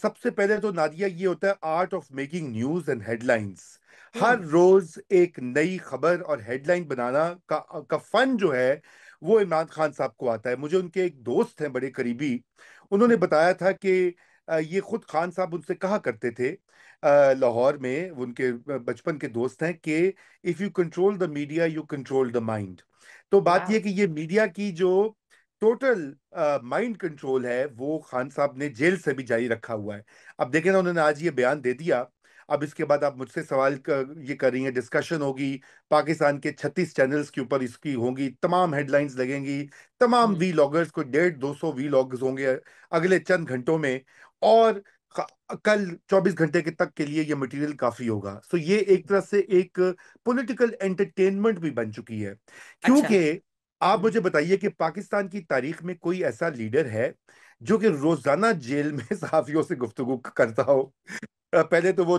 सबसे पहले तो नादिया ये होता है art of making news and headlines हर रोज एक नई खबर और हेडलाइन बनाना का का फन जो है वो इमरान खान साहब को आता है मुझे उनके एक दोस्त हैं बड़े करीबी उन्होंने हम्म। बताया था कि ये खुद खान साहब उनसे कहा करते थे लाहौर में उनके बचपन के दोस्त हैं कि if you control the media you control the mind तो बात यह कि ये मीडिया की जो टोटल माइंड कंट्रोल है वो खान साहब ने जेल से भी जारी रखा हुआ है अब देखें ना उन्होंने आज ये बयान दे दिया अब इसके बाद आप मुझसे सवाल कर, ये कर रही हैं डिस्कशन होगी पाकिस्तान के 36 चैनल्स के ऊपर इसकी होंगी तमाम हेडलाइंस लगेंगी तमाम हम्म। वी लॉगर्स को डेढ़ दो सौ वी लॉगर्स होंगे अगले चंद घंटों में और कल 24 घंटे के तक के लिए ये मटेरियल काफी होगा सो ये एक हम्म। तरह से एक पॉलिटिकल एंटरटेनमेंट भी बन चुकी है अच्छा। क्योंकि अच्छा। आप हम्म। मुझे बताइए कि पाकिस्तान की तारीख में कोई ऐसा लीडर है जो कि रोजाना जेल में सहाफियों से गुफ्तु करता हो पहले तो वो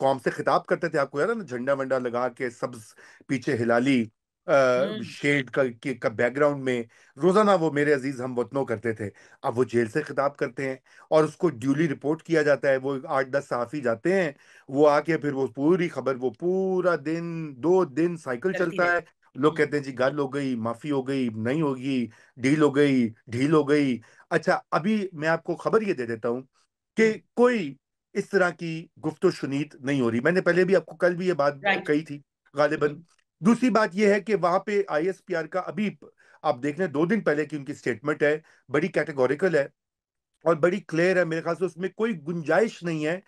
कौम से खिताब करते थे आपको याद है ना झंडा वंडा लगा के सब्ज पीछे हिलाली हम्म। शेड का का बैकग्राउंड में रोजाना वो मेरे अजीज हम वतनों करते थे अब वो जेल से खिताब करते हैं और उसको ड्यूली रिपोर्ट किया जाता है वो आठ दस सहाफ़ी जाते हैं वो आके फिर वो पूरी खबर वो पूरा दिन दो दिन साइकिल चलता है लोग कहते हैं जी गल हो गई माफी हो गई नहीं होगी ढील हो गई ढील हो गई अच्छा अभी मैं आपको खबर ये दे देता हूं कि हम्म। कोई इस तरह की गुफ्त शुनीत नहीं हो रही मैंने पहले भी आपको कल भी ये बात कही थी गालिबन दूसरी बात यह है कि वहां पे आईएसपीआर का अभी आप देख लें दो दिन पहले की उनकी स्टेटमेंट है बड़ी कैटेगोरिकल है और बड़ी क्लियर है मेरे ख्याल से उसमें कोई गुंजाइश नहीं है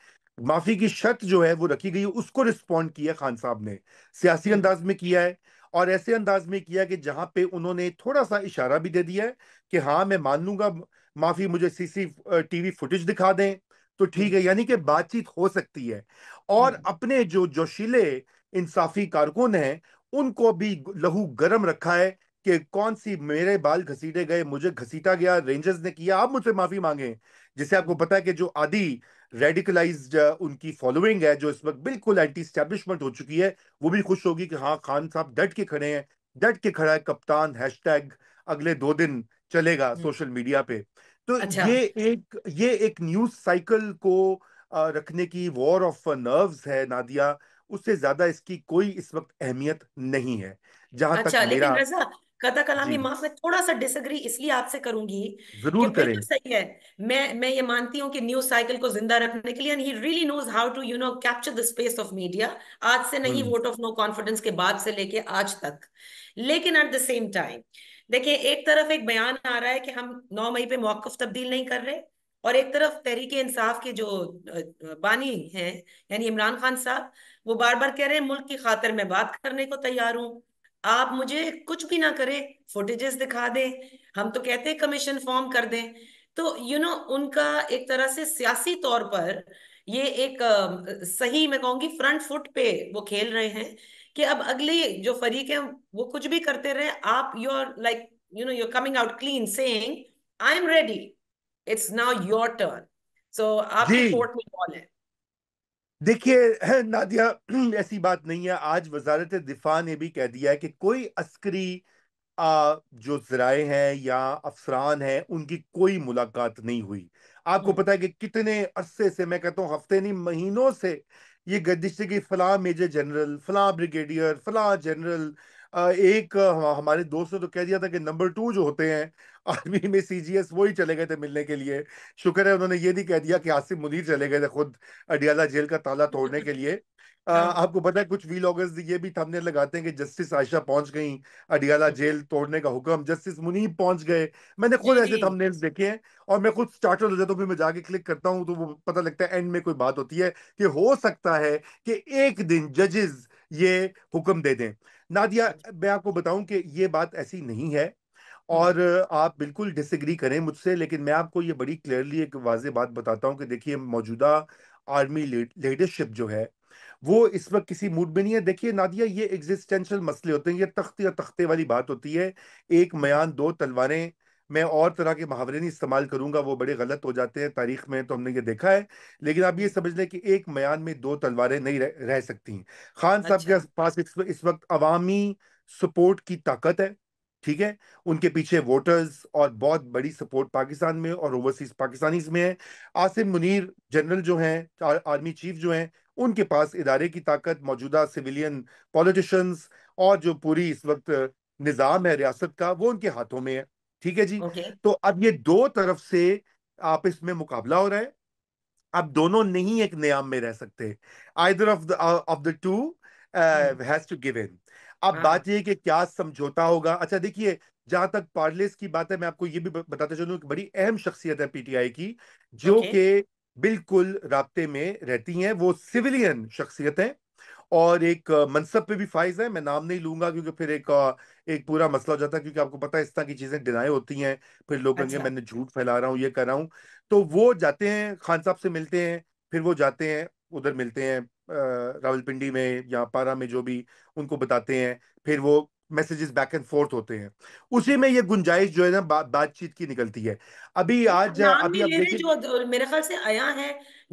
माफी की शर्त जो है वो रखी गई है उसको रिस्पॉन्ड किया खान साहब ने सियासी हम्म। अंदाज में किया है और ऐसे अंदाज में किया कि जहां पे उन्होंने थोड़ा सा इशारा भी दे दिया है कि हाँ मैं मान लूंगा माफी मुझे सीसी टीवी फुटेज दिखा दें तो ठीक हम्म। है यानी कि बातचीत हो सकती है और हम्म। अपने जो जोशीले इंसाफी कारकुन हैं उनको भी लहू गर्म रखा है कि कौन सी मेरे बाल घसीटे गए मुझे घसीटा गया रेंजर्स ने किया आप मुझसे माफी मांगे जिसे आपको पता है कि जो आदि रेडिकलाइज्ड uh, उनकी फॉलोइंग है जो इस वक्त बिल्कुल एंटी स्टैब्लिशमेंट हो चुकी है वो भी खुश होगी कि हाँ खान साहब डट के खड़े हैं डट के खड़ा है कप्तान हैशटैग अगले दो दिन चलेगा सोशल हम्म। मीडिया पे तो अच्छा। ये एक ये एक न्यूज साइकिल को रखने की वॉर ऑफ नर्व्स है नादिया उससे ज्यादा इसकी कोई इस वक्त अहमियत नहीं है जहां अच्छा, तक मेरा कथा कलामी माफ में थोड़ा सा डिसग्री इसलिए आपसे करूंगी जरूर करें सही है मैं मैं ये मानती हूँ कि न्यूज साइकिल को जिंदा रखने के लिए and he really knows how to you know capture the space of media आज से नहीं वोट ऑफ नो कॉन्फिडेंस के बाद से लेके आज तक लेकिन एट द सेम टाइम देखिए एक तरफ एक बयान आ रहा है कि हम नौ मई पे मौकफ तब्दील नहीं कर रहे और एक तरफ तहरीके इंसाफ के जो बानी हैं यानी इमरान खान साहब वो बार बार कह रहे हैं मुल्क की खातर मैं बात करने को तैयार हूँ आप मुझे कुछ भी ना करें फुटेजेस दिखा दें हम तो कहते हैं कमीशन फॉर्म कर दें तो यू you नो know, उनका एक तरह से सियासी तौर पर ये एक आ, सही मैं कहूंगी फ्रंट फुट पे वो खेल रहे हैं कि अब अगले जो फरीक है वो कुछ भी करते रहे आप you're like you know your coming out clean saying I am ready it's now your turn so आप कोर्ट में कॉल है देखिए नादिया ऐसी बात नहीं है आज वजारत दिफा ने भी कह दिया है कि कोई अस्करी आ, जो जराए हैं या अफसरान हैं उनकी कोई मुलाकात नहीं हुई आपको पता है कि कितने अरसे से मैं कहता हूँ हफ्ते नहीं महीनों से ये गर्दिश की फला मेजर जनरल फला ब्रिगेडियर फला जनरल एक हमारे दोस्त ने तो कह दिया था कि नंबर टू जो होते हैं आर्मी में सी जी एस वो ही चले गए थे मिलने के लिए शुक्र है उन्होंने ये नहीं कह दिया कि आसिफ मुनीर चले गए थे खुद अडियाला जेल का ताला तोड़ने के लिए हाँ। आपको पता है कुछ व्लॉगर्स ये भी थमने लगाते हैं कि जस्टिस आयशा पहुंच गई अडियाला जेल तोड़ने का हुक्म जस्टिस मुनीब पहुंच गए मैंने खुद ऐसे थमने देखे हैं और मैं खुद स्टार्टर हो जाता हूँ मैं जाके क्लिक करता हूँ तो वो पता लगता है एंड में कोई बात होती है कि हो सकता है कि एक दिन जजेस ये हुक्म दे दें नादिया मैं आपको बताऊं कि ये बात ऐसी नहीं है हम्म। और आप बिल्कुल डिसग्री करें मुझसे लेकिन मैं आपको ये बड़ी क्लियरली एक वाज बात बताता हूँ कि देखिए मौजूदा आर्मी लीडरशिप जो है वो इस वक्त किसी मूड में नहीं है देखिए नादिया ये एग्जिस्टेंशियल मसले होते हैं ये तख्त या तख्ते वाली बात होती है एक मयान दो तलवारें मैं और तरह के मुहावरे नहीं इस्तेमाल करूंगा वो बड़े गलत हो जाते हैं तारीख में तो हमने ये देखा है लेकिन आप ये समझ लें कि एक मयान में दो तलवारें नहीं रह, रह सकती खान साहब अच्छा। के पास इस, इस वक्त अवामी सपोर्ट की ताकत है ठीक है उनके पीछे वोटर्स और बहुत बड़ी सपोर्ट पाकिस्तान में और ओवरसीज पाकिस्तानीज में है आसिम मुनीर जनरल जो हैं आर्मी चीफ जो हैं उनके पास इदारे की ताकत मौजूदा सिविलियन पॉलिटिशियंस और जो पूरी इस वक्त निज़ाम है रियासत का वो उनके हाथों में है ठीक है जी okay. तो अब ये दो तरफ से आप इसमें मुकाबला हो रहा है अब दोनों नहीं एक नियाम में रह सकते either of the of the two has to give in अब हाँ। बात यह कि क्या समझौता होगा अच्छा देखिए जहां तक पार्लेस की बात है मैं आपको ये भी बताते चलूँ बड़ी अहम शख्सियत है पीटीआई की जो okay. कि बिल्कुल रबते में रहती हैं वो सिविलियन शख्सियत हैं और एक मनसब पे भी फाइज है मैं नाम नहीं लूंगा क्योंकि फिर एक एक पूरा मसला हो जाता है क्योंकि आपको पता है इस तरह की चीजें डिनाई होती हैं फिर लोग कहेंगे अच्छा। मैंने झूठ फैला रहा हूँ ये कर रहा हूँ तो वो जाते हैं खान साहब से मिलते हैं फिर वो जाते हैं उधर मिलते हैं रावलपिंडी में या पारा में जो भी उनको बताते हैं फिर वो मैसेजेस बैक एंड फोर्थ होते हैं उसी में ये गुंजाइश जो है ना बा, बातचीत की निकलती है अभी आज अभी अब जो मेरे ख्याल से आया है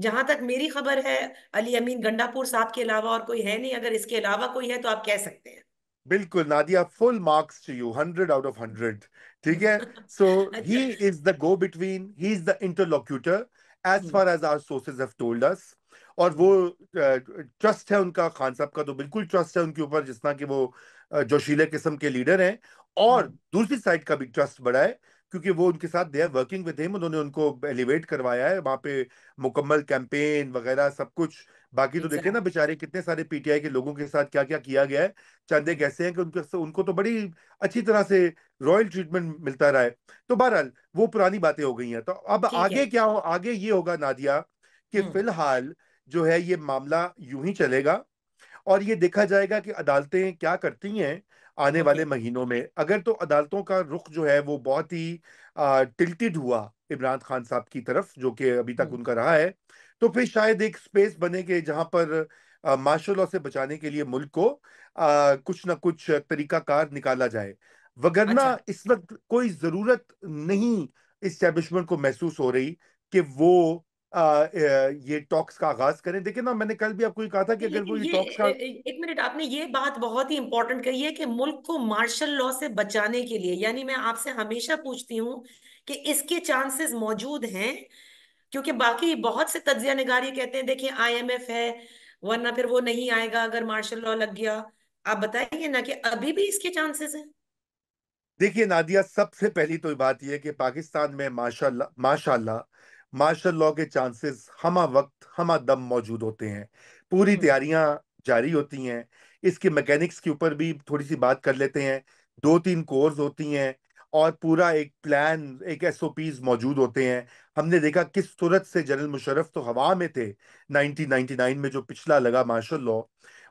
जहां तक मेरी खबर है अली अमीन गंडापुर साहब के अलावा और कोई है नहीं अगर इसके अलावा कोई है तो आप कह सकते हैं बिल्कुल Nadia full marks to you hundred out of hundred ठीक है so he is the go between he is the interlocutor as far as our sources have told us और वो ट्रस्ट uh, है उनका खान साहब का तो बिल्कुल ट्रस्ट है उनके ऊपर जिस कि वो जोशीले किस्म के लीडर हैं और हम्म। दूसरी साइड का भी ट्रस्ट बढ़ा है क्योंकि वो उनके साथ they are working with him उन्होंने उनको एलिवेट करवाया है वहां पे मुकम्मल कैंपेन वगैरह सब कुछ बाकी तो देखे ना बेचारे कितने सारे पीटीआई के लोगों के साथ क्या क्या किया गया है चंदे कैसे हैं कि उनके उनको तो बड़ी अच्छी तरह से रॉयल ट्रीटमेंट मिलता रहा है तो बहरहाल वो पुरानी बातें हो गई हैं तो अब आगे क्या हो आगे ये होगा नादिया कि हम्म। फिलहाल जो है ये मामला यूं ही चलेगा और ये देखा जाएगा कि अदालतें क्या करती हैं आने वाले हम्म। महीनों में अगर तो अदालतों का रुख जो है वो बहुत ही टिल्टिड हुआ इमरान खान साहब की तरफ जो कि अभी तक हम्म। उनका रहा है तो फिर शायद एक स्पेस बने के जहां पर मार्शल लॉ से बचाने के लिए मुल्क को आ, कुछ ना कुछ तरीकाकार निकाला जाए वगरना अच्छा। इस वक्त कोई जरूरत नहीं इस्टेब्लिशमेंट को महसूस हो रही कि वो ये टॉक्स का आगाज करें देखिए ना मैंने कल भी आपको कहा था कि अगर वो ये टॉक्स का एक मिनट आपने ये बात बहुत ही इंपॉर्टेंट कही है कि मुल्क को मार्शल लॉ से बचाने के लिए यानी मैं आपसे हमेशा पूछती हूँ कि इसके चांसेस मौजूद हैं क्योंकि बाकी बहुत से तजिया नगार ये कहते हैं देखिए आईएमएफ है वरना फिर वो नहीं आएगा अगर मार्शल लॉ लग गया आप बताएंगे ना कि अभी भी इसके चांसेस हैं देखिए नादिया सबसे पहली तो बात यह कि पाकिस्तान में माशाल्लाह माशाल्लाह मार्शल लॉ के चांसेस हमा वक्त हमा दम मौजूद होते हैं पूरी हम्म। तैयारियां जारी होती हैं इसके मैकेनिक्स के ऊपर भी थोड़ी सी बात कर लेते हैं दो तीन कोर्स होती हैं और पूरा एक प्लान एक एस मौजूद होते हैं हमने देखा किस सूरत से जनरल मुशरफ तो हवा में थे 1999 में जो पिछला लगा मार्शल लॉ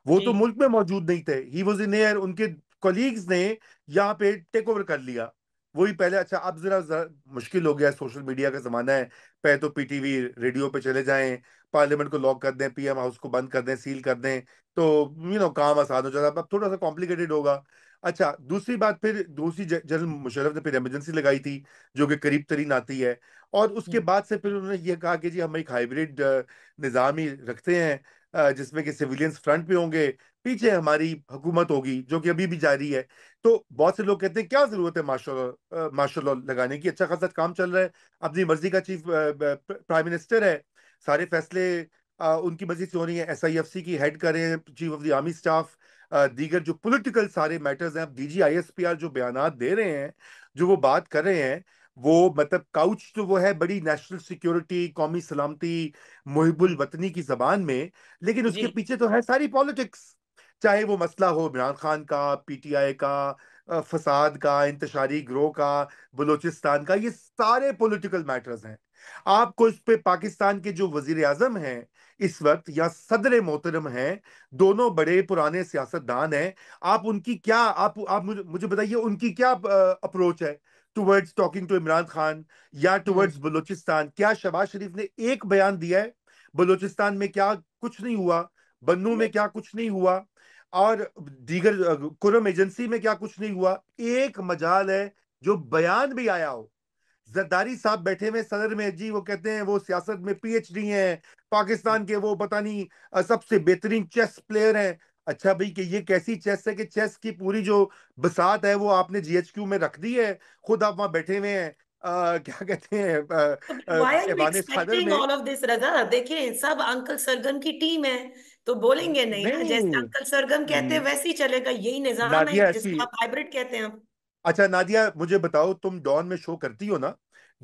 वो तो मुल्क में मौजूद नहीं थे ही वॉज इन एयर उनके कोलीग्स ने यहाँ पे टेक ओवर कर लिया वही पहले अच्छा अब जरा, मुश्किल हो गया सोशल मीडिया का जमाना है पहले तो पीटीवी रेडियो पे चले जाएं पार्लियामेंट को लॉक कर दें पीएम हाउस को बंद कर दें सील कर दें तो यू नो काम आसान हो जाता है अब थोड़ा सा कॉम्प्लिकेटेड होगा अच्छा दूसरी बात फिर दूसरी जनरल मुशरफ ने फिर एमरजेंसी लगाई थी जो कि करीब तरीन आती है और उसके हम्म। बाद से फिर उन्होंने ये कहा कि जी हम एक हाइब्रिड uh, निज़ाम ही रखते हैं जिसमें कि सिविलियंस फ्रंट पे होंगे पीछे हमारी हुकूमत होगी जो कि अभी भी जारी है तो बहुत से लोग कहते हैं क्या ज़रूरत है मार्शल मार्शल लॉ लगाने की अच्छा खासा काम चल रहा है अपनी मर्जी का चीफ प्राइम मिनिस्टर है सारे फैसले उनकी मर्जी से हो रही है एस आई एफ सी की हेड करें chief of the army staff दीगर जो पॉलिटिकल सारे मैटर्स हैं अब D G I S P R जो बयान दे रहे हैं जो वो बात कर रहे हैं वो मतलब काउच तो वो है बड़ी नेशनल सिक्योरिटी कौमी सलामती मुहिबुल वतनी की जबान में लेकिन उसके पीछे तो है सारी पॉलिटिक्स चाहे वो मसला हो इमरान खान का पीटीआई का फसाद का इंतशारी ग्रोह का बलूचिस्तान का ये सारे पॉलिटिकल मैटर्स हैं आपको इस पे पाकिस्तान के जो वजीर आजम हैं इस वक्त या सदर मोहतरम हैं दोनों बड़े पुराने सियासतदान हैं आप उनकी क्या आप आप मुझे, मुझे बताइए उनकी क्या अप्रोच है towards talking to Imran Khan या टुवर्ड्स hmm. बलूचिस्तान क्या शबाज शरीफ ने एक बयान दिया है बलूचिस्तान में क्या कुछ नहीं हुआ बन्नू में क्या कुछ नहीं हुआ और दीगर कुरम एजेंसी में क्या कुछ नहीं हुआ एक मजाल है जो बयान भी आया हो जरदारी साहब बैठे हुए सदर में जी वो कहते हैं वो सियासत में पीएचडी हैं पाकिस्तान के वो पता नहीं सबसे बेहतरीन चेस प्लेयर हैं अच्छा भाई कि ये कैसी चेस है कि चेस की पूरी जो बसात है वो आपने जीएचक्यू में रख दी है खुद आप वहां बैठे हुए हैं क्या कहते हैं देखिए सब अंकल सरगम की टीम है तो बोलेंगे नहीं, हाँ, नहीं। जैसे अंकल सरगम कहते हैं हम्म। वैसे ही चलेगा यही निजाम हाइब्रिड कहते हैं अच्छा नादिया मुझे बताओ तुम डॉन में शो करती हो ना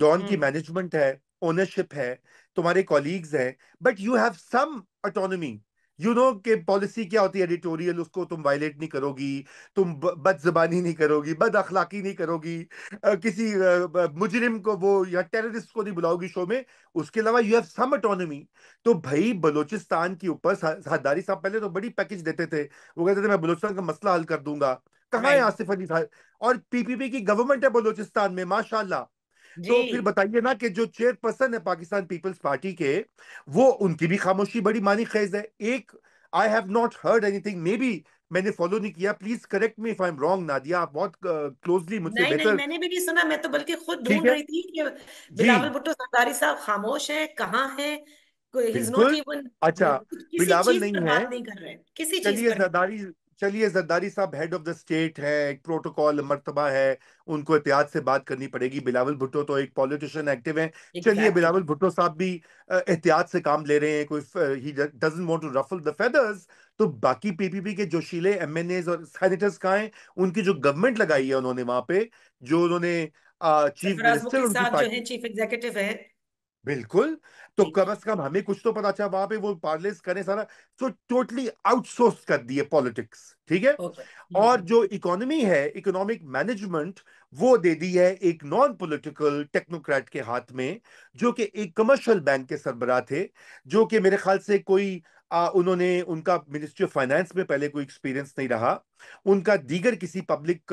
डॉन की मैनेजमेंट हम्म। है ओनरशिप है तुम्हारे कॉलीग्स हैं but you have some autonomy you you know know, कि पॉलिसी क्या होती है एडिटोरियल उसको तुम वायलेट नहीं करोगी तुम बदजबानी नहीं करोगी बद अखलाकी नहीं करोगी किसी मुजरिम को वो या टेररिस्ट को नहीं बुलाओगी शो में उसके अलावा यू हैव सम अटोनमी तो भाई बलोचिस्तान के ऊपर सहदारी साहब पहले तो बड़ी पैकेज देते थे वो कहते थे मैं बलोचिस्तान का मसला हल कर दूंगा कहाँ है आसिफ अली और पीपीपी की गवर्नमेंट है बलोचिस्तान में माशाला तो फिर बताइए ना कि जो चेयरपर्सन है पाकिस्तान पीपल्स पार्टी के वो उनकी भी खामोशी बड़ी मानी खेज है एक I have not heard anything maybe मैंने फॉलो नहीं किया please correct me if I am wrong Nadia आप बहुत क्लोजली uh, मुझसे नहीं, बेहतर नहीं मैंने भी नहीं सुना मैं तो बल्कि खुद ढूंढ रही थी कि बिलावल भुट्टो सरदारी साहब खामोश है कहाँ हैं अच्छा बिलावल नहीं है नहीं कर रहे किसी चीज पर चलिए जरदारी साहब हेड ऑफ द स्टेट है एक प्रोटोकॉल मरतबा है उनको एहतियात से बात करनी पड़ेगी बिलावल भुट्टो तो एक पॉलिटिशियन एक्टिव है चलिए बिलावल भुट्टो साहब भी एहतियात से काम ले रहे हैं कोई he want to ruffle the feathers तो बाकी पीपीपी के जोशीले एज और सैनिटर्स कहाँ हैं उनकी जो गवर्नमेंट लगाई है उन्होंने वहां पे जो उन्होंने चीफ मिनिस्टर चीफ एग्जीक्यूटिव है बिल्कुल तो कम से कम हमें कुछ तो पता चला वहां पे वो पार्लेस करें सारा तो टोटली आउटसोर्स कर दिए पॉलिटिक्स ठीक है और हम्म। जो इकोनॉमी है इकोनॉमिक मैनेजमेंट वो दे दी है एक नॉन पॉलिटिकल टेक्नोक्रेट के हाथ में जो कि एक कमर्शियल बैंक के सरबराह थे जो कि मेरे ख्याल से कोई आ, उन्होंने उनका मिनिस्ट्री ऑफ फाइनेंस में पहले कोई एक्सपीरियंस नहीं रहा उनका दीगर किसी पब्लिक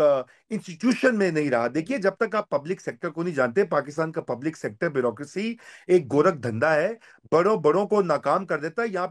इंस्टीट्यूशन में नहीं रहा देखिए जब तक आप पब्लिक सेक्टर को नहीं जानते पाकिस्तान का पब्लिक सेक्टर ब्यूरोक्रेसी एक गोरख धंधा है बड़ों बड़ों को नाकाम कर देता है